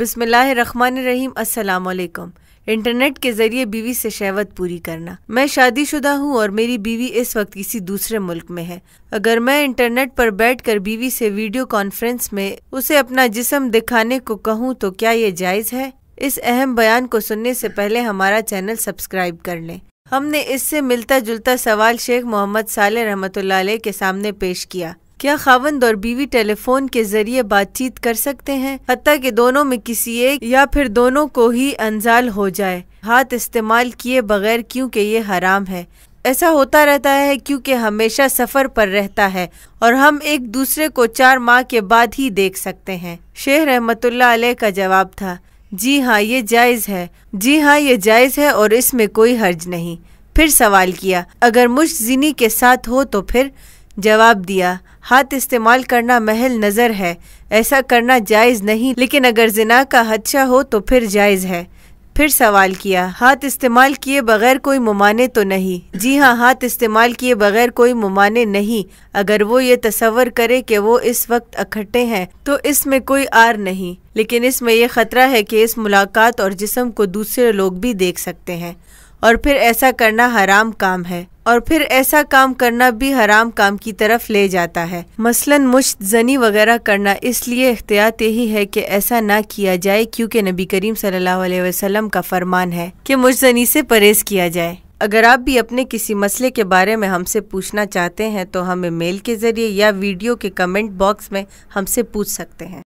बिसमीम इंटरनेट के ज़रिए बीवी से शहवत पूरी करना मैं शादीशुदा हूँ और मेरी बीवी इस वक्त किसी दूसरे मुल्क में है अगर मैं इंटरनेट पर बैठकर बीवी से वीडियो कॉन्फ्रेंस में उसे अपना जिसम दिखाने को कहूँ तो क्या ये जायज़ है इस अहम बयान को सुनने से पहले हमारा चैनल सब्सक्राइब कर लें हमने इससे मिलता जुलता सवाल शेख मोहम्मद साले रहमत के सामने पेश किया क्या खावंद और बीवी टेलीफोन के जरिए बातचीत कर सकते हैं हती के दोनों में किसी एक या फिर दोनों को ही अनजाल हो जाए हाथ इस्तेमाल किए बगैर क्योंकि ये हराम है ऐसा होता रहता है क्योंकि हमेशा सफ़र पर रहता है और हम एक दूसरे को चार माह के बाद ही देख सकते हैं शेख रहमतुल्ला अलैह का जवाब था जी हाँ ये जायज़ है जी हाँ ये जायज़ है और इसमें कोई हर्ज नहीं फिर सवाल किया अगर मुश्त जिनी के साथ हो तो फिर जवाब दिया हाथ इस्तेमाल करना महल नज़र है ऐसा करना जायज़ नहीं लेकिन अगर जिना का हदशा हो तो फिर जायज़ है फिर सवाल किया हाथ इस्तेमाल किए बगैर कोई ममाने तो नहीं जी हाँ हाथ इस्तेमाल किए बगैर कोई ममाने नहीं अगर वो ये तस्वर करे कि वो इस वक्त इकट्ठे हैं तो इसमें कोई आर नहीं लेकिन इसमें यह ख़तरा है कि इस मुलाकात और जिसम को दूसरे लोग भी देख सकते हैं और फिर ऐसा करना हराम काम है और फिर ऐसा काम करना भी हराम काम की तरफ ले जाता है मसलन मुश्त जनी वगैरह करना इसलिए एहतियात यही है कि ऐसा ना किया जाए क्योंकि नबी करीम सल्लल्लाहु अलैहि वसल्लम का फरमान है कि जनी से परहेज किया जाए अगर आप भी अपने किसी मसले के बारे में हमसे पूछना चाहते हैं तो हमें मेल के ज़रिए या वीडियो के कमेंट बॉक्स में हमसे पूछ सकते हैं